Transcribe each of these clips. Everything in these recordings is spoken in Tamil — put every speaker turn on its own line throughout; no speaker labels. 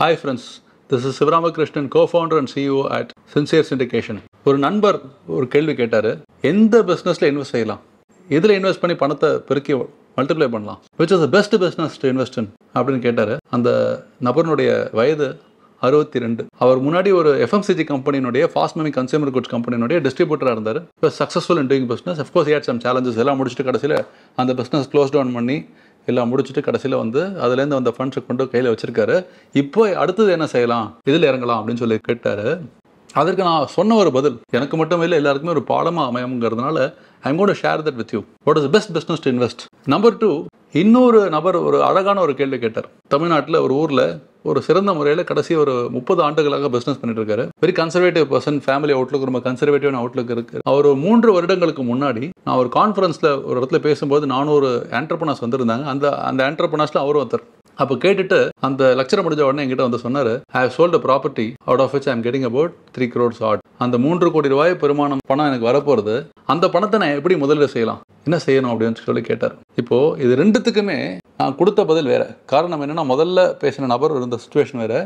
Hi friends this is Sivaramakrishnan cofounder and CEO at sincere syndication ஒரு நண்பர் ஒரு கேள்வி கேட்டார் எந்த பிஸ்னஸில் இன்வெஸ்ட் செய்யலாம் இதில் இன்வெஸ்ட் பண்ணி பணத்தை பெருக்கி மல்டிப்ளை பண்ணலாம் which is the best business to invest in அப்படின்னு கேட்டார் அந்த நபருடைய வயது அறுபத்தி ரெண்டு அவர் முன்னாடி ஒரு எஃப்எம்சிஜி கம்பெனியினுடைய ஃபாஸ்ட் மூவிங் கன்சியூமர் குட்ஸ் கம்பெனியினுடைய டிஸ்ட்ரிபியூட்டராக இருந்தார் இப்போ successful in doing business of course at some challenges எல்லாம் முடிச்சுட்டு கடைசியில் அந்த பிஸ்னஸ் க்ளோஸ் டவுன் பண்ணி எல்லாம் முடிச்சுட்டு கடைசியில் வந்து அதுலேருந்து அந்த ஃபண்ட்ஸை கொண்டு கையில் வச்சுருக்காரு இப்போ அடுத்தது என்ன செய்யலாம் இதில் இறங்கலாம் அப்படின்னு சொல்லி கேட்டார் அதற்கு நான் சொன்ன ஒரு பதில் எனக்கு மட்டும் இல்லை எல்லாருக்குமே ஒரு பாடமாக அமையுங்கிறதுனால I'm got share that with you what is best business to invest number two இன்னொரு நபர் ஒரு அழகான ஒரு கேள்வி கேட்டார் தமிழ்நாட்டில் ஒரு ஊரில் ஒரு சிறந்த முறையில் கடைசி ஒரு முப்பது ஆண்டுகளாக பிஸ்னஸ் பண்ணிட்டு இருக்காரு very conservative person family outlook ரொம்ப கன்சர்வேட்டிவான அவுட்லுக் இருக்கு அவர் மூன்று வருடங்களுக்கு முன்னாடி நான் ஒரு கான்ஃபரன்ஸில் ஒரு இடத்துல பேசும்போது நானூறு ஆண்டர்பனாஸ் வந்திருந்தாங்க அந்த அந்த ஆண்டர்பனர்ஸில் அவரும் ஒருத்தர் அப்போ கேட்டுட்டு அந்த லெக்சர் முடிஞ்ச உடனே என்கிட்ட வந்து சொன்னார் I have sold property out of which I'm getting about three crores odd அந்த மூன்று கோடி ரூபாய் பெருமானம் பணம் எனக்கு வரப்போகிறது அந்த பணத்தை நான் எப்படி முதலீடு செய்யலாம் என்ன செய்யணும் அப்படின்னு சொல்லி கேட்டார் இப்போது இது ரெண்டுத்துக்குமே நான் கொடுத்த பதில் வேறு காரணம் என்னென்னா முதல்ல பேசின நபர் இருந்த சுச்சுவேஷன் வேறு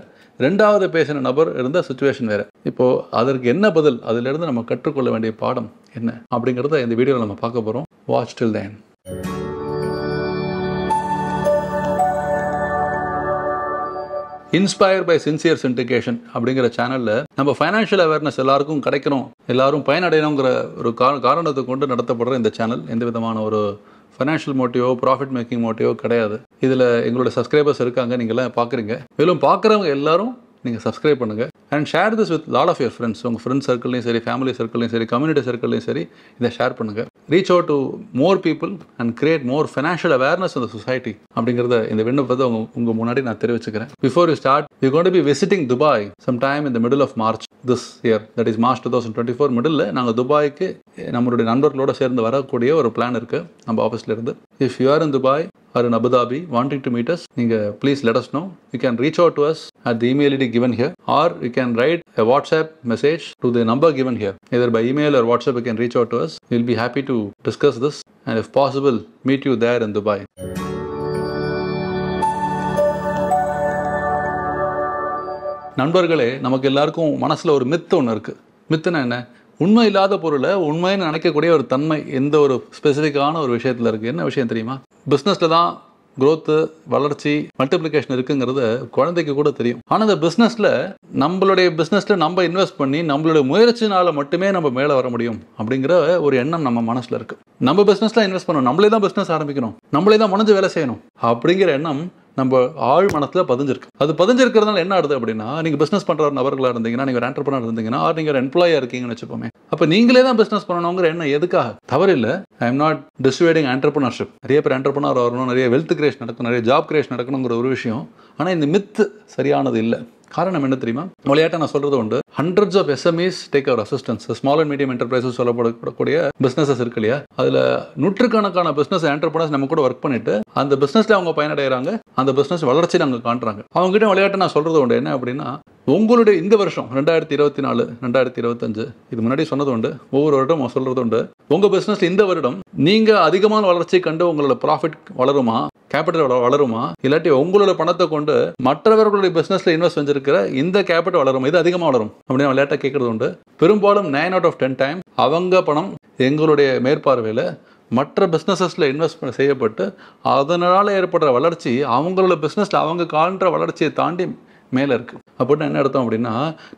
ரெண்டாவது பேசின நபர் இருந்த சுச்சுவேஷன் வேறு இப்போது அதற்கு என்ன பதில் அதிலிருந்து நம்ம கற்றுக்கொள்ள வேண்டிய பாடம் என்ன அப்படிங்கிறத இந்த வீடியோவில் நம்ம பார்க்க போகிறோம் watch till then inspire by sincere syndication அப்படிங்கிற சேனலில் நம்ம ஃபைனான்ஷியல் அவேர்னஸ் எல்லாருக்கும் கிடைக்கணும் எல்லாரும் பயனடையணுங்கிற ஒரு காரணத்தை கொண்டு நடத்தப்படுற இந்த சேனல் எந்த விதமான ஒரு ஃபைனான்ஷியல் மோட்டிவோ ப்ராஃபிட் மேக்கிங் மோட்டிவோ கிடையாது இதில் எங்களோட சப்ஸ்கிரைபர்ஸ் இருக்காங்க நீங்கள்லாம் பார்க்குறீங்க மேலும் பார்க்குறவங்க எல்லாரும் நீங்கள் சப்ஸ்கிரைப் பண்ணுங்கள் and share this with lot of your friends உங்கள் ஃப்ரெண்ட்ஸ் சர்க்கிள்லையும் சரி ஃபேமிலி சர்க்கிள்லையும் சரி கம்யூனிட்டி சர்க்கிள்லையும் சரி இதை ஷேர் பண்ணுங்கள் reach out to more people and create more financial awareness இந்த சொசைட்டி அப்படிங்கிறத இந்த விண்ணப்பத்தை உங்கள் உங்கள் முன்னாடி நான் தெரிவிச்சுக்கிறேன் before you start you gonna be visiting Dubai some time இந்த middle of March this year that is March two thousand twenty four middle நாங்கள் துபாய்க்கு நம்மளுடைய நண்பர்களோடு சேர்ந்து வரக்கூடிய ஒரு பிளான் இருக்குது நம்ம ஆஃபீஸ்லேருந்து if you are in Dubai or in Abu Dhabi wanting to meet us நீங்கள் please let us know you can reach out to us at the email ID given here or you can write a WhatsApp message to the number given here either by email or WhatsApp you can reach out to us will be happy to discuss this and if possible meet you there in Dubai நண்பர்களே நமக்கு எல்லாருக்கும் மனசில் ஒரு மித்து ஒன்று இருக்குது மித்துனா என்ன உண்மை இல்லாத பொருளை உண்மைன்னு நினைக்கக்கூடிய ஒரு தன்மை எந்த ஒரு ஸ்பெசிஃபிக்கான ஒரு விஷயத்தில் இருக்குது என்ன விஷயம் தெரியுமா பிஸ்னஸில் தான் க்ரோத்து வளர்ச்சி மல்டிப்ளிகேஷன் இருக்குங்கிறது குழந்தைக்கு கூட தெரியும் ஆனால் இந்த பிஸ்னஸில் நம்மளுடைய பிஸ்னஸில் நம்ம இன்வெஸ்ட் பண்ணி நம்மளுடைய முயற்சினால் மட்டுமே நம்ம மேலே வர முடியும் அப்படிங்கிற ஒரு எண்ணம் நம்ம மனசில் இருக்குது நம்ம பிஸ்னஸில் இன்வெஸ்ட் பண்ணணும் நம்மளே தான் பிஸ்னஸ் ஆரம்பிக்கணும் நம்மளே தான் முடிஞ்சு வேலை செய்யணும் அப்படிங்கிற எண்ணம் நம்ம ஆழ் மனத்தில் பதிஞ்சிருக்கு அது பதிஞ்சிருக்கிறதுனால என்ன ஆகுது அப்படின்னா நீங்கள் பிஸ்னஸ் பண்ணுற நபர்களாக இருந்தீங்கன்னா நீங்கள் ஒரு ஆண்டர்பனர் இருந்தீங்கன்னா நீங்கள் ஒரு எம்ப்ளாயாக இருக்கீங்கன்னு வச்சுப்போமே அப்போ நீங்களே தான் பிஸ்னஸ் பண்ணணுங்கிற என்ன எதுக்காக தவறு இல்லை I am not dissuading entrepreneurship நிறைய பேர் ஆண்டர்பனர் வரணும் நிறைய வெல்த் கிரியேஷன் நடக்கும் நிறைய ஜாப் கிரியேஷன் நடக்கணுங்கிற ஒரு விஷயம் ஆனால் இந்த மித்து சரியானது இல்லை காரணம் என்ன தெரியுமா விளையாட்டை நான் சொல்றது உண்டு hundreds of SMEs take our assistance small and medium enterprises சொல்லப்படக்கூடிய பிஸ்னஸஸ் இருக்கு இல்லையா அதுல நூற்றுக்கணக்கான பிசினஸ் என்டர்பிரினர்ஸ் நம்ம கூட ஒர்க் பண்ணிட்டு அந்த பிசினஸ்ல அவங்க பயனடைகிறாங்க அந்த பிஸ்னஸ் வளர்ச்சி நாங்கள் காண்றாங்க அவங்க கிட்ட விளையாட்டு நான் சொல்றது உண்டு என்ன அப்படின்னா உங்களுடைய இந்த வருஷம் ரெண்டாயிரத்தி இருபத்தி நாலு ரெண்டாயிரத்தி இருபத்தஞ்சு இது முன்னாடி சொன்னது உண்டு ஒவ்வொரு வருடம் சொல்றது உண்டு உங்க பிஸ்னஸ் இந்த வருடம் நீங்கள் அதிகமான வளர்ச்சி கண்டு உங்களோட ப்ராஃபிட் வளருமா கேபிட்டல் வளருமா இல்லாட்டி உங்களோட பணத்தை கொண்டு மற்றவர்களுடைய பிஸ்னஸில் இன்வெஸ்ட் செஞ்சிருக்கிற இந்த கேபிட்டல் வளரும் இது அதிகமாக வளரும் அப்படின்னு விளையாட்டை கேட்கறது உண்டு பெரும்பாலும் nine out of ten time அவங்க பணம் எங்களுடைய மேற்பார்வையில் மற்ற பிஸ்னஸஸில் இன்வெஸ்ட்மெண்ட் செய்யப்பட்டு அதனால் ஏற்படுற வளர்ச்சி அவங்களோட பிஸ்னஸில் அவங்க காண்ற வளர்ச்சியை தாண்டி மேலே இருக்குது அப்படின்னா என்ன அர்த்தம் அப்படின்னா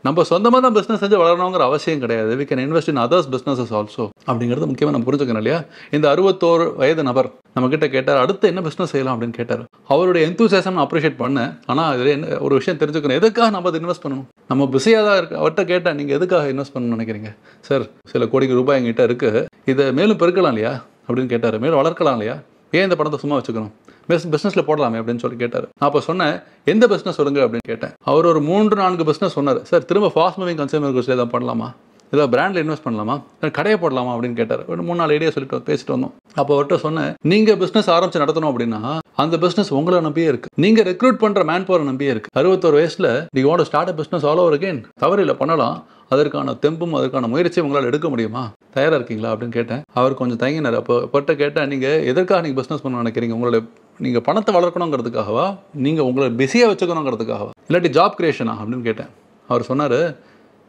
நம்ம சொந்தமாக தான் பிஸ்னஸ் செஞ்சு வளரணுங்கிற அவசியம் கிடையாது we can invest in others businesses also அப்படிங்கிறது முக்கியமாக நம்ம புரிஞ்சுக்கணும் இல்லையா இந்த அறுபத்தோரு வயது நபர் நம்மக்கிட்ட கேட்டார் அடுத்து என்ன பிஸ்னஸ் செய்யலாம் அப்படின்னு கேட்டார் அவருடைய எந்தூசியாசம் நான் அப்ரிஷியேட் பண்ணேன் ஆனால் அதில் என்ன ஒரு விஷயம் தெரிஞ்சுக்கணும் எதுக்காக நம்ம அதை இன்வெஸ்ட் பண்ணணும் நம்ம பிஸியாக தான் இருக்கு அவர்கிட்ட கேட்டால் நீங்கள் எதுக்காக இன்வெஸ்ட் பண்ணணும்னு நினைக்கிறீங்க சார் சில கோடிக்கு ரூபாய் எங்கிட்ட இருக்குது இதை மேலும் பெருக்கலாம் இல்லையா அப்படின்னு கேட்டார் மேலும் வளர்க்கலாம் இல்லையா ஏன் இந்த படத்தை சும்மா வச்சுக்கணும் பிஸ் பிஸ்னஸில் போடலாமே அப்படின்னு சொல்லி கேட்டார் நான் அப்போ சொன்னேன் எந்த பிஸ்னஸ் சொல்லுங்க அப்படின்னு கேட்டேன் அவர் ஒரு மூன்று நான்கு பிஸ்னஸ் சொன்னார் சார் திரும்ப ஃபாஸ்ட் மூவிங் கன்சியூமர் குட்ஸில் எதாவது பண்ணலாமா ஏதாவது பிராண்டில் இன்வெஸ்ட் பண்ணலாமா கடையை போடலாமா அப்படின்னு கேட்டார் ஒரு மூணு நாலு ஐடியா சொல்லிட்டு பேசிட்டு வந்தோம் அப்போ அவர்கிட்ட சொன்னேன் நீங்கள் பிஸ்னஸ் ஆரம்பிச்சு நடத்தணும் அப்படின்னா அந்த பிஸ்னஸ் உங்களை நம்பியே இருக்கு நீங்க ரெக்ரூட் பண்ற மேன் பவர் நம்பியே இருக்கு அறுபத்தோரு வயசுல நீ ஓட start up business all over again தவறு பண்ணலாம் அதற்கான தெம்பும் அதற்கான முயற்சியும் உங்களால் எடுக்க முடியுமா தயாராக இருக்கீங்களா அப்படின்னு கேட்டேன் அவர் கொஞ்சம் தயங்கினார் அப்போ பட்ட கேட்டால் நீங்கள் எதற்காக நீங்கள் பிஸ்னஸ் பண்ண நினைக்கிறீங்க உங்களோட நீங்கள் பணத்தை வளர்க்கணுங்கிறதுக்காகவா நீங்கள் உங்களை பிஸியாக வச்சுக்கணுங்கிறதுக்காகவா இல்லாட்டி ஜாப் கிரியேஷனா அப்படின்னு கேட்டேன் அவர் சொன்னார்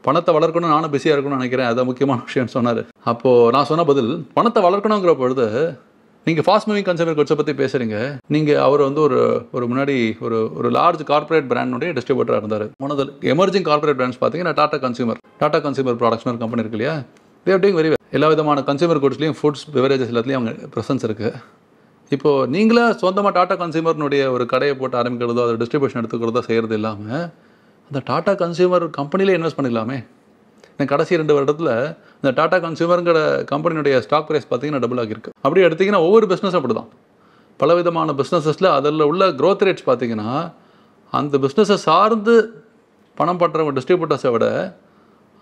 பணத்தை வளர்க்கணும் நானும் பிஸியாக இருக்கணும்னு நினைக்கிறேன் அதை முக்கியமான விஷயம்னு சொன்னார் அப்போது நான் சொன்ன பதில் பணத்தை வளர்க்கணுங்கிற பொழுது நீங்கள் ஃபாஸ்ட் மூவிங் கன்சூமர் குட்ஸை பற்றி பேசுகிறீங்க நீங்கள் அவர் வந்து ஒரு ஒரு முன்னாடி ஒரு ஒரு லார்ஜ் கார்பரேட் பிராண்டுடைய டிஸ்ட்ரிபியூட்டராக இருந்தார் ஒன் எமர்ஜிங் கார்பரேட் பிராண்ட்ஸ் பார்த்தீங்கன்னா டாடா கன்சூமர் டாடா கன்சூமர் ப்ராடக்ட்ஸ்னு ஒரு கம்பெனி இருக்கு இல்லையா தேவ் வெரி எல்லா விதமான கன்சூமர் குட்ஸ்லையும் ஃபுட்ஸ் பெவரேஜஸ் எல்லாத்துலேயும் அவங்க ப்ரெசன்ஸ் இருக்குது இப்போது நீங்களே சொந்தமாக டாடா கன்சூமர்னுடைய ஒரு கடையை போட்டு ஆரம்பிக்கிறதோ அதை டிஸ்ட்ரிபியூஷன் எடுத்துக்கிறதோ செய்கிறது இல்லாமல் அந்த டாடா கன்சியூமர் கம்பெனிலே இன்வெஸ்ட் பண்ணிக்கலாமே நான் கடைசி ரெண்டு வருடத்தில் இந்த டாடா கன்சூமருங்கிற கம்பெனியுடைய ஸ்டாக் ப்ரைஸ் பார்த்தீங்கன்னா டபுள் ஆகிருக்கு அப்படி எடுத்திங்கன்னா ஒவ்வொரு பிஸ்னஸ் அப்படி தான் பல விதமான பிஸ்னஸஸில் அதில் உள்ள க்ரோத் ரேட்ஸ் பார்த்திங்கன்னா அந்த பிஸ்னஸை சார்ந்து பணம் பட்டுறவங்க டிஸ்ட்ரிபியூட்டர்ஸை விட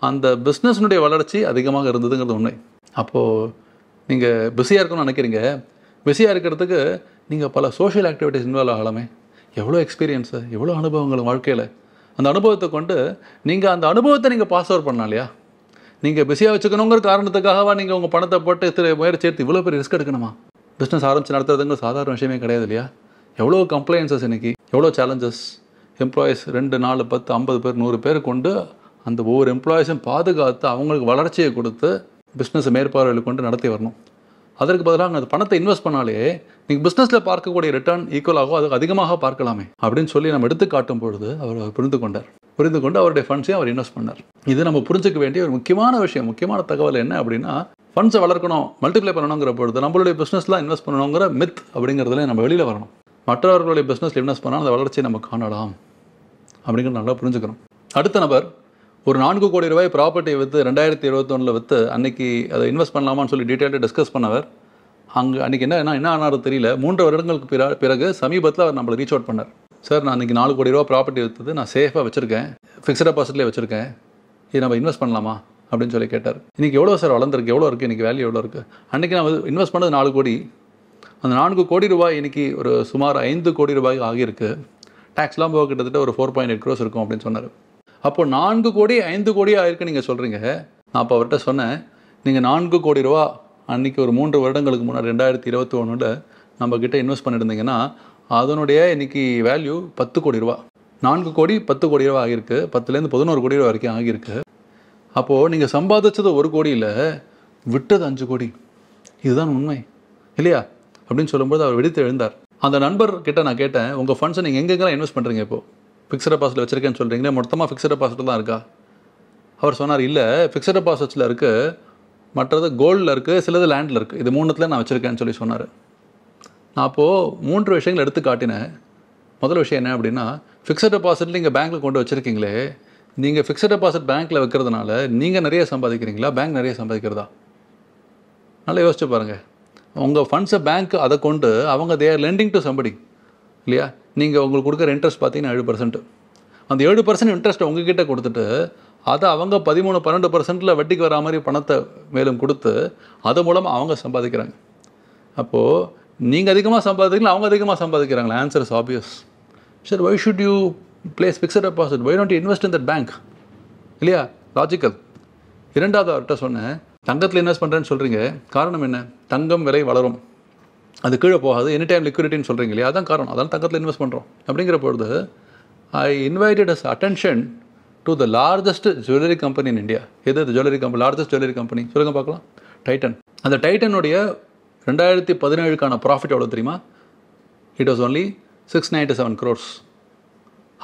அந்த பிஸ்னஸ்னுடைய வளர்ச்சி அதிகமாக இருந்ததுங்கிறது உண்மை அப்போது நீங்கள் பிஸியாக இருக்கணும்னு நினைக்கிறீங்க பிஸியாக இருக்கிறதுக்கு நீங்கள் பல சோஷியல் ஆக்டிவிட்டீஸ் இன்வால்வ் ஆகலாமே எவ்வளோ எக்ஸ்பீரியன்ஸு எவ்வளோ அனுபவங்கள் வாழ்க்கையில் அந்த அனுபவத்தை கொண்டு நீங்கள் அந்த அனுபவத்தை நீங்கள் பாஸ் ஓவர் பண்ணலாம் இல்லையா நீங்கள் பிஸியாக வச்சுக்கணுங்கிற காரணத்துக்காகவா நீங்கள் உங்கள் பணத்தை போட்டு இத்தனை முயற்சி சேர்த்து இவ்வளோ பெரிய ரிஸ்க் எடுக்கணுமா பிஸ்னஸ் ஆரம்பித்து நடத்துறதுங்க சாதாரண விஷயமே கிடையாது இல்லையா எவ்வளோ கம்ப்ளைன்ஸஸ் இன்றைக்கி எவ்வளோ சேலஞ்சஸ் எம்ப்ளாயீஸ் ரெண்டு நாலு பத்து ஐம்பது பேர் நூறு பேர் கொண்டு அந்த ஒவ்வொரு எம்ப்ளாயீஸும் பாதுகாத்து அவங்களுக்கு வளர்ச்சியை கொடுத்து பிஸ்னஸை மேற்பார்வையில் கொண்டு நடத்தி வரணும் அதற்கு பதிலாக அந்த பணத்தை இன்வெஸ்ட் பண்ணாலே நீங்கள் பிஸ்னஸில் பார்க்கக்கூடிய ரிட்டர்ன் ஈக்குவலாகவோ அதுக்கு அதிகமாக பார்க்கலாமே அப்படின்னு சொல்லி நம்ம எடுத்து காட்டும் பொழுது அவர் புரிந்து கொண்டார் புரிந்து கொண்டு அவருடைய ஃபண்ட்ஸையும் அவர் இன்வெஸ்ட் பண்ணார் இது நம்ம புரிஞ்சுக்க வேண்டிய ஒரு முக்கியமான விஷயம் முக்கியமான தகவல் என்ன அப்படின்னா ஃபண்ட்ஸை வளர்க்கணும் மல்டிப்ளை பண்ணணுங்கிற பொழுது நம்மளுடைய பிஸ்னஸ்லாம் இன்வெஸ்ட் பண்ணணுங்கிற மித் அப்படிங்கிறதுல நம்ம வெளியில் வரணும் மற்றவர்களுடைய பிஸ்னஸில் இன்வெஸ்ட் பண்ணால் அந்த வளர்ச்சியை நம்ம காணலாம் அப்படிங்கிறது நல்லா புரிஞ்சுக்கிறோம் அடுத்த நபர் ஒரு நான்கு கோடி ரூபாய் ப்ராப்பர்ட்டியை விற்று ரெண்டாயிரத்தி இருபத்தொன்னில் விற்று அன்னைக்கு அதை இன்வெஸ்ட் பண்ணலாமான்னு சொல்லி டீட்டெயிலாக டிஸ்கஸ் பண்ணவர் அங்கே அன்றைக்கி என்ன என்ன ஆனாரு தெரியல மூன்று வருடங்களுக்கு பிறகு சமீபத்தில் அவர் நம்மளை ரீச் அவுட் பண்ணார் சார் நான் இன்றைக்கி நாலு கோடி ரூபா ப்ராப்பர்ட்டி விற்றது நான் சேஃபாக வச்சுருக்கேன் ஃபிக்ஸட் டெபாசிட்லேயே வச்சுருக்கேன் இது நம்ம இன்வெஸ்ட் பண்ணலாமா அப்படின்னு சொல்லி கேட்டார் இன்றைக்கி எவ்வளோ சார் வளர்ந்துருக்கு எவ்வளோ இருக்குது இன்றைக்கி வேல்யூ எவ்வளோ இருக்குது அன்றைக்கி நான் இன்வெஸ்ட் பண்ணது நாலு கோடி அந்த நான்கு கோடி ரூபாய் இன்றைக்கி ஒரு சுமார் ஐந்து கோடி ரூபாய் ஆகியிருக்கு டேக்ஸ்லாம் போக கிட்டத்தட்ட ஒரு ஃபோர் பாயிண்ட் எயிட் க்ரோஸ் இருக்கும் அப்படின்னு சொன்னார் அப்போ நான்கு கோடி ஐந்து கோடி ஆயிருக்கு நீங்கள் சொல்கிறீங்க நான் அப்போ அவர்கிட்ட சொன்னேன் நீங்கள் நான்கு கோடி ரூபா அன்றைக்கி ஒரு மூன்று வருடங்களுக்கு முன்னாடி ரெண்டாயிரத்தி இருபத்தி ஒன்றில் நம்மக்கிட்ட இன்வெஸ்ட் பண்ணியிருந்தீங்கன்னா அதனுடைய இன்றைக்கி வேல்யூ பத்து கோடி ரூபா நான்கு கோடி பத்து கோடி ரூபா ஆகியிருக்கு பத்துலேருந்து பதினோரு கோடி ரூபா வரைக்கும் ஆகியிருக்கு அப்போது நீங்கள் சம்பாதிச்சது ஒரு கோடியில விட்டது அஞ்சு கோடி இதுதான் உண்மை இல்லையா அப்படின்னு சொல்லும்போது அவர் வெடித்து எழுந்தார் அந்த நண்பர்கிட்ட நான் கேட்டேன் உங்கள் ஃபண்ட்ஸை நீங்கள் எங்கெங்கெல்லாம் இன்வெஸ்ட் பண்ணுறீங்க இப்போது ஃபிக்ஸட் டெபாசிட் வச்சுருக்கேன்னு சொல்கிறீங்களே மொத்தமாக ஃபிக்ஸட் டெபாசிட் தான் இருக்கா அவர் சொன்னார் இல்லை ஃபிக்ஸட் டெபாசிட்ஸில் இருக்குது மற்றது கோல்டில் இருக்குது சிலது லேண்டில் இருக்குது இது மூணுத்தில் நான் வச்சுருக்கேன்னு சொல்லி சொன்னார் நான் அப்போது மூன்று விஷயங்கள் எடுத்து காட்டினேன் முதல் விஷயம் என்ன அப்படின்னா ஃபிக்ஸட் டெபாசிட் நீங்கள் பேங்க்கில் கொண்டு வச்சுருக்கீங்களே நீங்கள் ஃபிக்ஸட் டெபாசிட் பேங்க்கில் வைக்கிறதுனால நீங்கள் நிறைய சம்பாதிக்கிறீங்களா பேங்க் நிறைய சம்பாதிக்கிறதா நல்லா யோசிச்சு பாருங்கள் உங்கள் ஃபண்ட்ஸை பேங்க் அதை கொண்டு அவங்க தேர் லெண்டிங் டு சம்படி இல்லையா நீங்கள் உங்களுக்கு கொடுக்குற இன்ட்ரெஸ்ட் பார்த்தீங்கன்னா ஏழு பர்சன்ட் அந்த ஏழு பர்சன்ட் இன்ட்ரெஸ்ட்டை உங்ககிட்ட கொடுத்துட்டு அதை அவங்க பதிமூணு பன்னெண்டு பர்சன்ட்டில் வட்டிக்கு வரா மாதிரி பணத்தை மேலும் கொடுத்து அது மூலமாக அவங்க சம்பாதிக்கிறாங்க அப்போது நீங்கள் அதிகமாக சம்பாதிக்கிறீங்களா அவங்க அதிகமாக சம்பாதிக்கிறாங்களா answer is obvious sir why should you place fixed deposit why not invest in that bank இல்லையா லாஜிக்கல் இரண்டாவது அவர்கிட்ட சொன்னேன் தங்கத்தில் இன்வெஸ்ட் பண்ணுறேன்னு சொல்கிறீங்க காரணம் என்ன தங்கம் விலை வளரும் அது கீழே போகாது எனி டைம் லிக்விடிட்டின்னு சொல்கிறீங்க இல்லையா அதான் காரணம் அதான் தங்கத்தில் இன்வெஸ்ட் பண்ணுறோம் அப்படிங்கிற பொழுது I invited us attention to the largest jewellery company in India எது அது jewellery company largest jewellery company சொல்லுங்க பார்க்கலாம் டைட்டன் அந்த டைட்டனுடைய ரெண்டாயிரத்தி பதினேழுக்கான ப்ராஃபிட் எவ்வளோ தெரியுமா it was only six ninety seven crores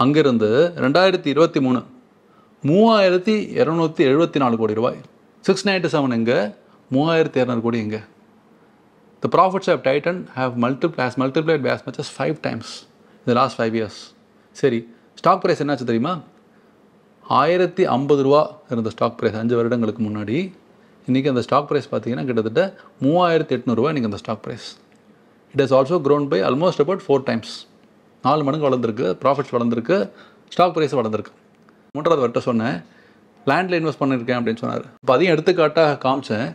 அங்கேருந்து ரெண்டாயிரத்தி இருபத்தி மூணு மூவாயிரத்தி இரநூத்தி எழுபத்தி நாலு கோடி ரூபாய் சிக்ஸ் நைன்டி செவன் எங்கே மூவாயிரத்தி இரநூறு கோடி எங்கே The profits of Titan have multiplied, has multiplied by as much as five times in the last five years. சரி ஸ்டாக் ப்ரைஸ் என்னாச்சு தெரியுமா ஆயிரத்தி ஐம்பது ரூபா இருந்த ஸ்டாக் ப்ரைஸ் அஞ்சு வருடங்களுக்கு முன்னாடி இன்றைக்கி அந்த ஸ்டாக் ப்ரைஸ் பார்த்தீங்கன்னா கிட்டத்தட்ட மூவாயிரத்தி எட்நூறுரூவா இன்றைக்கி அந்த stock price it has also grown by almost about four times நாலு மடங்கு வளர்ந்துருக்கு ப்ராஃபிட்ஸ் வளர்ந்துருக்கு ஸ்டாக் ப்ரைஸ் வளர்ந்துருக்கு மூன்றாவது வர்கிட்ட சொன்னேன் லேண்டில் இன்வெஸ்ட் பண்ணியிருக்கேன் அப்படின்னு சொன்னார் அப்போ அதையும் எடுத்துக்காட்டாக காமிச்சேன்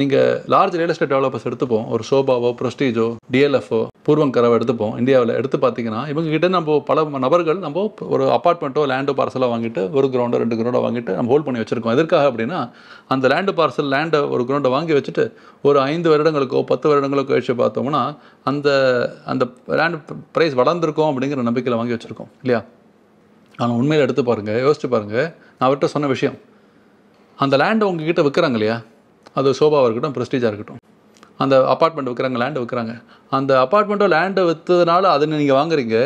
நீங்கள் லார்ஜ் ரியல் எஸ்டேட் டெவலப்பர்ஸ் எடுத்துப்போம் ஒரு சோபாவோ ப்ரொஸ்டீஜோ டிஎல்எஃப்ஓ பூர்வங்கராவோ எடுத்துப்போம் இந்தியாவில் எடுத்து பார்த்தீங்கன்னா இவங்க கிட்டே நம்ம பல நபர்கள் நம்ம ஒரு அப்பார்ட்மெண்ட்டோ லேண்டோ பார்சலோ வாங்கிட்டு ஒரு கிரௌண்டோ ரெண்டு கிரௌண்டோ வாங்கிட்டு நம்ம ஹோல்ட் பண்ணி வச்சுருக்கோம் எதற்காக அப்படின்னா அந்த லேண்டு பார்சல் லேண்டை ஒரு கிரௌண்டை வாங்கி வச்சுட்டு ஒரு ஐந்து வருடங்களுக்கோ பத்து வருடங்களுக்கோ கழிச்சு பார்த்தோம்னா அந்த அந்த லேண்ட் ப்ரைஸ் வளர்ந்துருக்கோம் அப்படிங்கிற நம்பிக்கையில் வாங்கி வச்சுருக்கோம் இல்லையா ஆனால் உண்மையில் எடுத்து பாருங்கள் யோசிச்சு பாருங்கள் நான் அவர்கிட்ட சொன்ன விஷயம் அந்த லேண்டை உங்ககிட்ட விற்கிறாங்க இல்லையா அது சோபாவாக இருக்கட்டும் ப்ரெஸ்டீஜாக இருக்கட்டும் அந்த அப்பார்ட்மெண்ட் விற்கிறாங்க லேண்டு விற்கிறாங்க அந்த அப்பார்ட்மெண்ட்டோ லேண்டை விற்றதுனால அதை நீங்கள் வாங்குறீங்க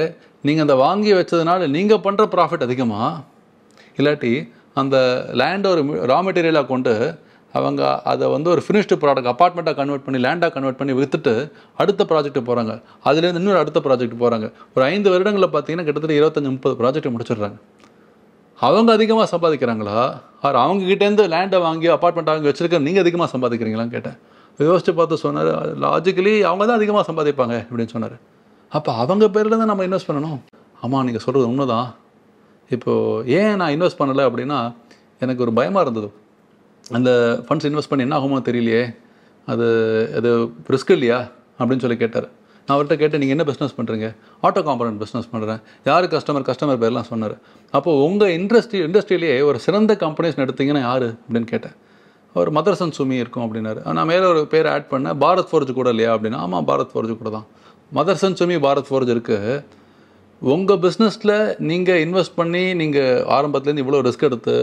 நீங்கள் அந்த வாங்கி வச்சதுனால நீங்கள் பண்ணுற ப்ராஃபிட் அதிகமாக இல்லாட்டி அந்த லேண்டை ஒரு ரா மெட்டீரியலாக கொண்டு அவங்க அதை வந்து ஒரு ஃபினிஷ்டு ப்ராடக்ட் அப்பார்ட்மெண்ட்டாக கன்வெர்ட் பண்ணி லேண்டாக கன்வெர்ட் பண்ணி விற்றுட்டு அடுத்த ப்ராஜெக்ட்டு போகிறாங்க அதுலேருந்து இன்னொரு அடுத்த ப்ராஜெக்ட் போகிறாங்க ஒரு ஐந்து வருடங்களில் பார்த்தீங்கன்னா கிட்டத்தட்ட இருபத்தஞ்சி முப்பது ப்ராஜெக்ட் முடிச்சிடுறாங்க அவங்க அதிகமாக சம்பாதிக்கிறாங்களா ஆர் அவங்ககிட்டேருந்து லேண்டை வாங்கி அப்பார்ட்மெண்ட் வாங்கி வச்சுருக்க நீங்கள் அதிகமாக சம்பாதிக்கிறீங்களான்னு கேட்டேன் யோசித்து பார்த்து சொன்னார் லாஜிக்கலி அவங்க தான் அதிகமாக சம்பாதிப்பாங்க அப்படின்னு சொன்னார் அப்போ அவங்க பேரில் தான் நம்ம இன்வெஸ்ட் பண்ணணும் ஆமாம் நீங்கள் சொல்கிறது தான் இப்போது ஏன் நான் இன்வெஸ்ட் பண்ணலை அப்படின்னா எனக்கு ஒரு பயமாக இருந்தது அந்த ஃபண்ட்ஸ் இன்வெஸ்ட் பண்ணி என்ன ஆகுமோ தெரியலையே அது அது ரிஸ்க் இல்லையா அப்படின்னு சொல்லி கேட்டார் நான் அவர்கிட்ட கேட்டேன் நீங்கள் என்ன பிஸ்னஸ் பண்ணுறீங்க ஆட்டோ காம்பனண்ட் பிஸ்னஸ் பண்ணுறேன் யார் கஸ்டமர் கஸ்டமர் பேர்லாம் சொன்னார் அப்போது உங்கள் இண்டஸ்ட்ரி இண்டஸ்ட்ரியிலேயே ஒரு சிறந்த கம்பெனிஸ் எடுத்தீங்கன்னா யார் அப்படின்னு கேட்டேன் ஒரு மதர்சன் சுமி இருக்கும் அப்படின்னாரு நான் மேலே ஒரு பேர் ஆட் பண்ணேன் பாரத் ஃபோர்ஜ் கூட இல்லையா அப்படின்னா ஆமாம் பாரத் ஃபோர்ஜ் கூட தான் மதர்சன் சுமி பாரத் ஃபோர்ஜ் இருக்குது உங்கள் பிஸ்னஸில் நீங்கள் இன்வெஸ்ட் பண்ணி நீங்கள் ஆரம்பத்துலேருந்து இவ்வளோ ரிஸ்க் எடுத்து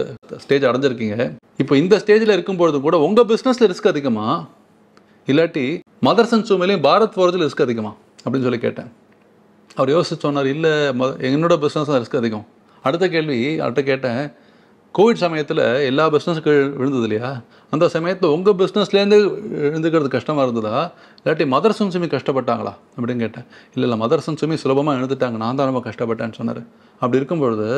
ஸ்டேஜ் அடைஞ்சிருக்கீங்க இப்போ இந்த ஸ்டேஜில் இருக்கும்பொழுது கூட உங்கள் பிஸ்னஸில் ரிஸ்க் அதிகமாக இல்லாட்டி மதர்சன் சூமிலையும் பாரத் ஃபோர்ஜில் ரிஸ்க் அதிகமாக அப்படின்னு சொல்லி கேட்டேன் அவர் யோசிச்சு சொன்னார் இல்லை ம என்னோட பிஸ்னஸ் ரிஸ்க் அதிகம் அடுத்த கேள்வி அவர்கிட்ட கேட்டேன் கோவிட் சமயத்தில் எல்லா பிஸ்னஸுக்கு விழுந்தது இல்லையா அந்த சமயத்தில் உங்கள் பிஸ்னஸ்லேருந்து எழுந்துக்கிறது கஷ்டமாக இருந்ததா இல்லாட்டி மதர்சன் சுமி கஷ்டப்பட்டாங்களா அப்படின்னு கேட்டேன் இல்லை இல்லை மதர்சன் சுமி சுலபமாக எழுந்துட்டாங்க நான் தான் ரொம்ப கஷ்டப்பட்டேன்னு சொன்னார் அப்படி இருக்கும்பொழுது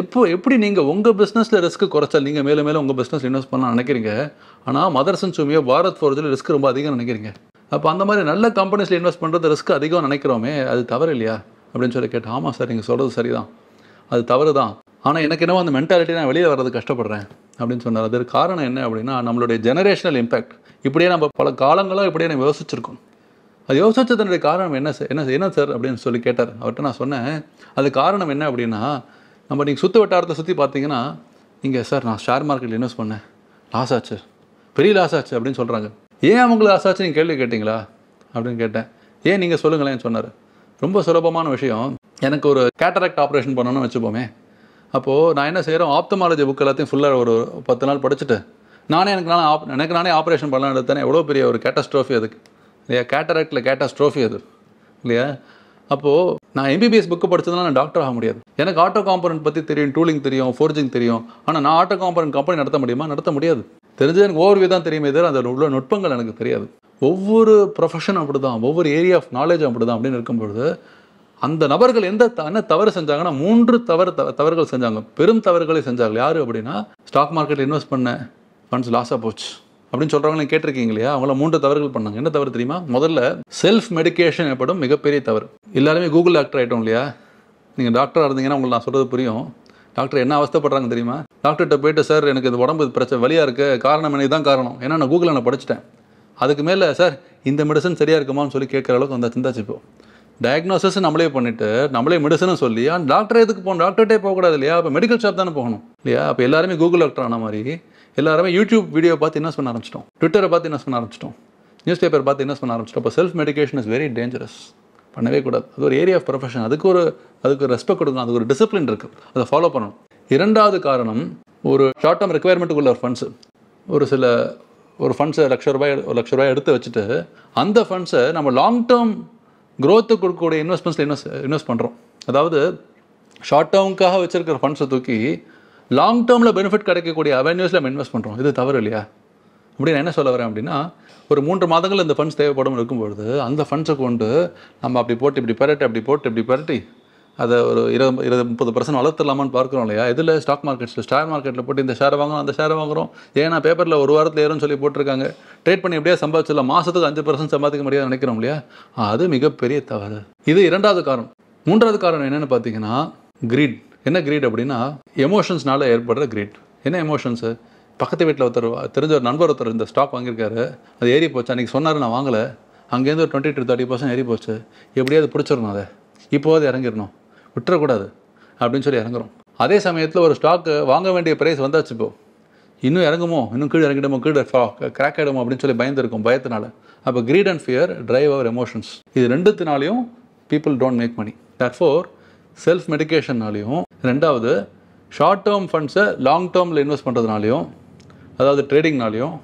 எப்போ எப்படி நீங்கள் உங்கள் பிஸ்னஸில் ரிஸ்க்கு குறைச்சல் நீங்கள் மேலும் மேலே உங்கள் பிஸ்னஸ் இன்வெஸ்ட் பண்ண நினைக்கிறீங்க ஆனால் மதர்சன் சுமியோ பாரத் ஃபோர்ஜில் ரிஸ்க் ரொம்ப அதிகம் நினைக்கிறீங்க அப்போ அந்த மாதிரி நல்ல கம்பெனிஸில் இன்வெஸ்ட் பண்ணுறது ரிஸ்க் அதிகம் நினைக்கிறோமே அது தவறு இல்லையா அப்படின்னு சொல்லி கேட்டேன் ஆமாம் சார் நீங்கள் சொல்கிறது சரிதான் அது தவறு தான் ஆனால் எனக்கு என்னவோ அந்த மென்டாலிட்டி நான் வெளியே வர்றது கஷ்டப்படுறேன் அப்படின்னு சொன்னார் அதற்கு காரணம் என்ன அப்படின்னா நம்மளுடைய ஜெனரேஷனல் இம்பேக்ட் இப்படியே நம்ம பல காலங்களாக இப்படியே நம்ம யோசிச்சிருக்கோம் அது யோசிச்சதுனுடைய காரணம் என்ன சார் என்ன என்ன சார் அப்படின்னு சொல்லி கேட்டார் அவர்கிட்ட நான் சொன்னேன் அது காரணம் என்ன அப்படின்னா நம்ம நீங்கள் சுற்று வட்டாரத்தை சுற்றி பார்த்தீங்கன்னா நீங்கள் சார் நான் ஷேர் மார்க்கெட்டில் இன்வெஸ்ட் பண்ணேன் லாஸ் ஆச்சு பெரிய லாஸ் ஆச்சு அப்படின்னு சொல்கிறாங்க ஏன் அவங்களுக்கு லாஸ் ஆச்சு நீங்கள் கேள்வி கேட்டிங்களா அப்படின்னு கேட்டேன் ஏன் நீங்கள் சொல்லுங்களேன்னு சொன்னார் ரொம்ப சுலபமான விஷயம் எனக்கு ஒரு கேட்டரக்ட் ஆப்ரேஷன் பண்ணணும்னு வச்சுப்போமே அப்போது நான் என்ன செய்கிறோம் ஆப்தமாலஜி புக் எல்லாத்தையும் ஃபுல்லாக ஒரு பத்து நாள் படிச்சுட்டு நானே எனக்கு நானே ஆப் எனக்கு நானே ஆப்ரேஷன் பண்ணலாம் எடுத்தேன் எவ்வளோ பெரிய ஒரு கேட்டஸ்ட்ரோஃபி அதுக்கு இல்லையா கேட்டராக்டில் கேட்டாஸ்ட்ரோஃபி அது இல்லையா அப்போது நான் எம்பிபிஎஸ் புக்கு படித்ததுனால நான் டாக்டர் ஆக முடியாது எனக்கு ஆட்டோ காம்பனன்ட் பற்றி தெரியும் டூலிங் தெரியும் ஃபோர்ஜிங் தெரியும் ஆனால் நான் ஆட்டோ காம்பனண்ட் கம்பெனி நடத்த முடியுமா நடத்த முடியாது தெரிஞ்சது எனக்கு ஒவ்வொரு விதம் தெரியுமே தவிர அந்த உள்ள நுட்பங்கள் எனக்கு தெரியாது ஒவ்வொரு ப்ரொஃபஷன் அப்படி தான் ஒவ்வொரு ஏரியா ஆஃப் நாலேஜ் அப்படி தான் அப்படின்னு இருக்கும்பொழுது அந்த நபர்கள் எந்த என்ன தவறு செஞ்சாங்கன்னா மூன்று தவறு தவறுகள் செஞ்சாங்க பெரும் தவறுகளை செஞ்சாங்க யார் அப்படின்னா ஸ்டாக் மார்க்கெட்டில் இன்வெஸ்ட் பண்ண ஃபண்ட்ஸ் லாஸாக போச்சு அப்படின்னு சொல்கிறவங்களே கேட்டிருக்கீங்க இல்லையா அவங்கள மூன்று தவறுகள் பண்ணாங்க என்ன தவறு தெரியுமா முதல்ல செல்ஃப் மெடிக்கேஷன் ஏற்படும் மிகப்பெரிய தவறு எல்லாருமே கூகுள் டாக்டர் ஆகிட்டோம் இல்லையா நீங்கள் டாக்டராக இருந்தீங்கன்னா உங்களுக்கு நான் சொல்கிறது புரியும் டாக்டர் என்ன அவஸ்தப்படுறாங்க தெரியுமா டாக்டர்கிட்ட போயிட்டு சார் எனக்கு இது உடம்பு பிரச்சனை வழியாக இருக்குது காரணம் எனக்கு தான் காரணம் ஏன்னா நான் கூகுளில் நான் படிச்சிட்டேன் அதுக்கு மேலே சார் இந்த மெடிசன் சரியாக இருக்குமான்னு சொல்லி கேட்குற அளவுக்கு வந்தாச்சுன்னு தான் டயக்னோசிஸ் நம்மளே பண்ணிவிட்டு நம்மளே மெடிசனும் சொல்லி டாக்டர் எதுக்கு போகணும் டாக்டர்கிட்டே போகக்கூடாது இல்லையா அப்போ மெடிக்கல் ஷாப் தானே போகணும் இல்லையா அப்போ எல்லாருமே கூகுள் டாக்டர் ஆன மாதிரி எல்லாருமே யூடியூப் வீடியோ பார்த்து என்ன பண்ண ஆரம்பிச்சிட்டோம் ட்விட்டரை பார்த்து என்ன பண்ண ஆரம்பிச்சிட்டோம் நியூஸ் பேப்பர் பார்த்து என்ன பண்ண ஆரம்பிச்சிட்டோம் அப்போ self medication is very dangerous பண்ணவே கூடாது அது ஒரு ஏரியா ஆஃப் ப்ரொஃபஷன் அதுக்கு ஒரு அதுக்கு ரெஸ்பெக்ட் கொடுக்கணும் அதுக்கு ஒரு டிசிப்ளின் இருக்குது அதை ஃபாலோ பண்ணணும் இரண்டாவது காரணம் ஒரு ஷார்ட் டேர்ம் ரெக்குவயர்மெண்ட்டுக்குள்ள ஒரு ஃபண்ட்ஸு ஒரு சில ஒரு ஃபண்ட்ஸை லட்ச ரூபாய் ஒரு லட்ச ரூபாய் எடுத்து வச்சுட்டு அந்த ஃபண்ட்ஸை நம்ம லாங் டேர்ம் க்ரோத்து கொடுக்கக்கூடிய இன்வெஸ்ட்மெண்ட்ஸில் இன்வெஸ்ட் இன்வெஸ்ட் பண்ணுறோம் அதாவது ஷார்ட் டேர்முக்காக வச்சுருக்கிற ஃபண்ட்ஸை தூக்கி லாங் டேர்மில் பெனிஃபிட் கிடைக்கக்கூடிய அவென்யூஸில் நம்ம இன்வெஸ்ட் பண்ணுறோம் இது தவறு இல்லையா அப்படி நான் என்ன சொல்ல வரேன் அப்படின்னா ஒரு மூன்று மாதங்கள் இந்த ஃபண்ட்ஸ் தேவைப்படும் இருக்கும்பொழுது அந்த ஃபண்ட்ஸை கொண்டு நம்ம அப்படி போட்டு இப்படி பரட்டி அப்படி போட்டு இப்படி பரட்டி அதை ஒரு இருபது இருபது முப்பது பர்சன்ட் வளர்த்துடலாமான்னு பார்க்குறோம் இல்லையா இதில் ஸ்டாக் மார்க்கெட்ஸில் ஷேர் மார்க்கெட்டில் போட்டு இந்த ஷேர் வாங்குகிறோம் அந்த ஷேர் வாங்குகிறோம் ஏன்னா பேப்பரில் ஒரு வாரத்தில் ஏறும்னு சொல்லி போட்டிருக்காங்க ட்ரேட் பண்ணி எப்படியா சம்பாதிச்சிடலாம் மாதத்துக்கு அஞ்சு பர்சன்ட் சம்பாதிக்க முடியாது நினைக்கிறோம் இல்லையா அது மிகப்பெரிய தவறு இது இரண்டாவது காரணம் மூன்றாவது காரணம் என்னென்னு பார்த்தீங்கன்னா கிரீட் என்ன கிரீட் அப்படின்னா எமோஷன்ஸ்னால ஏற்படுற கிரீட் என்ன எமோஷன்ஸு பக்கத்து வீட்டில் ஒருத்தர் தெரிஞ்ச ஒரு நண்பர் ஒருத்தர் இந்த ஸ்டாக் வாங்கியிருக்காரு அது ஏறி போச்சு அன்றைக்கி சொன்னார் நான் வாங்கலை அங்கேருந்து ஒரு டுவெண்ட்டி டு தேர்ட்டி பர்சன்ட் ஏறி போச்சு எப்படியாவது பிடிச்சிடணும் அதை இப்போது இறங்கிடணும் விட்டுறக்கூடாது அப்படின்னு சொல்லி இறங்குறோம் அதே சமயத்தில் ஒரு ஸ்டாக்கு வாங்க வேண்டிய ப்ரைஸ் வந்தாச்சு இப்போது இன்னும் இறங்குமோ இன்னும் கீழே இறங்கிடுமோ கீழே கிராக் ஆகிடுமோ அப்படின்னு சொல்லி இருக்கும் பயத்தினால அப்போ greed and fear drive our emotions இது ரெண்டுத்தினாலையும் people don't make money that for self மெடிக்கேஷன்னாலையும் ரெண்டாவது ஷார்ட் டேர்ம் ஃபண்ட்ஸை லாங் டேர்மில் இன்வெஸ்ட் பண்ணுறதுனாலையும் அதாவது ட்ரேடிங்னாலையும்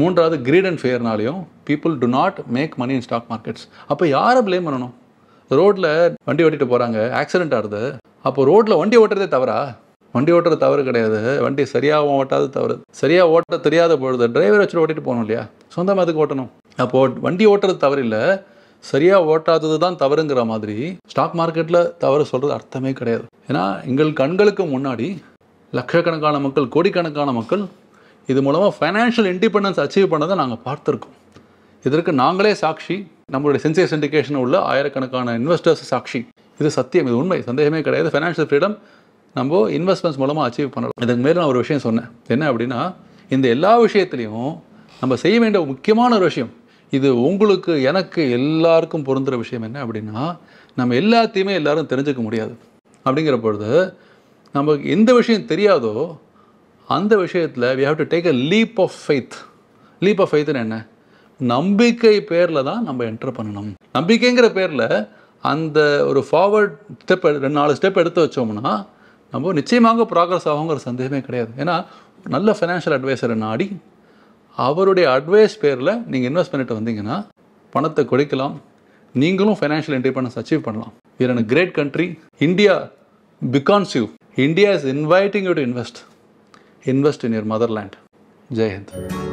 மூன்றாவது க்ரீட் அண்ட் ஃபியர்னாலையும் people do not make money in stock markets அப்போ யாரை ப்ளேம் பண்ணணும் ரோட்டில் வண்டி ஓட்டிகிட்டு போகிறாங்க ஆக்சிடென்ட் ஆகுது அப்போ ரோட்டில் வண்டி ஓட்டுறதே தவறா வண்டி ஓட்டுற தவறு கிடையாது வண்டி சரியாக ஓட்டாது தவறு சரியாக ஓட்ட தெரியாத பொழுது டிரைவர் வச்சுட்டு ஓட்டிட்டு போகணும் இல்லையா சொந்தமாக அதுக்கு ஓட்டணும் அப்போது வண்டி ஓட்டுறது தவறு இல்லை சரியாக ஓட்டாதது தான் தவறுங்கிற மாதிரி ஸ்டாக் மார்க்கெட்டில் தவறு சொல்கிறது அர்த்தமே கிடையாது ஏன்னா எங்கள் கண்களுக்கு முன்னாடி லட்சக்கணக்கான மக்கள் கோடிக்கணக்கான மக்கள் இது மூலமாக ஃபைனான்ஷியல் இண்டிபெண்டன்ஸ் அச்சீவ் பண்ணதை நாங்கள் பார்த்துருக்கோம் இதற்கு நாங்களே சாட்சி நம்மளுடைய சென்சேஸ் இண்டிகேஷன் உள்ள ஆயிரக்கணக்கான இன்வெஸ்டர்ஸ் சாட்சி இது சத்தியம் இது உண்மை சந்தேகமே கிடையாது ஃபைனான்ஷியல் ஃப்ரீடம் நம்ம இன்வெஸ்ட்மெண்ட்ஸ் மூலமாக அச்சீவ் பண்ணலாம் இதுக்கு மேலே நான் ஒரு விஷயம் சொன்னேன் என்ன அப்படின்னா இந்த எல்லா விஷயத்துலையும் நம்ம செய்ய வேண்டிய முக்கியமான ஒரு விஷயம் இது உங்களுக்கு எனக்கு எல்லாருக்கும் பொருந்துகிற விஷயம் என்ன அப்படின்னா நம்ம எல்லாத்தையுமே எல்லாரும் தெரிஞ்சுக்க முடியாது அப்படிங்கிற பொழுது நமக்கு எந்த விஷயம் தெரியாதோ அந்த விஷயத்தில் we have to take a leap of faith leap of ஃபெய்த்துன்னு என்ன நம்பிக்கை பேரில் தான் நம்ம என்டர் பண்ணணும் நம்பிக்கைங்கிற பேரில் அந்த ஒரு ஃபார்வர்ட் ஸ்டெப் ரெண்டு நாலு ஸ்டெப் எடுத்து வச்சோம்னா நம்ம நிச்சயமாக ப்ராக்ரஸ் ஆகுங்கிற சந்தேகமே கிடையாது ஏன்னா நல்ல ஃபினான்ஷியல் அட்வைசரை நாடி அவருடைய அட்வைஸ் பேரில் நீங்கள் இன்வெஸ்ட் பண்ணிட்டு வந்தீங்கன்னா பணத்தை குறைக்கலாம் நீங்களும் ஃபைனான்ஷியல் இண்டிபெண்டன்ஸ் அச்சீவ் பண்ணலாம் we're an great country India beckons you India is inviting you to invest invest in your motherland Jai Hind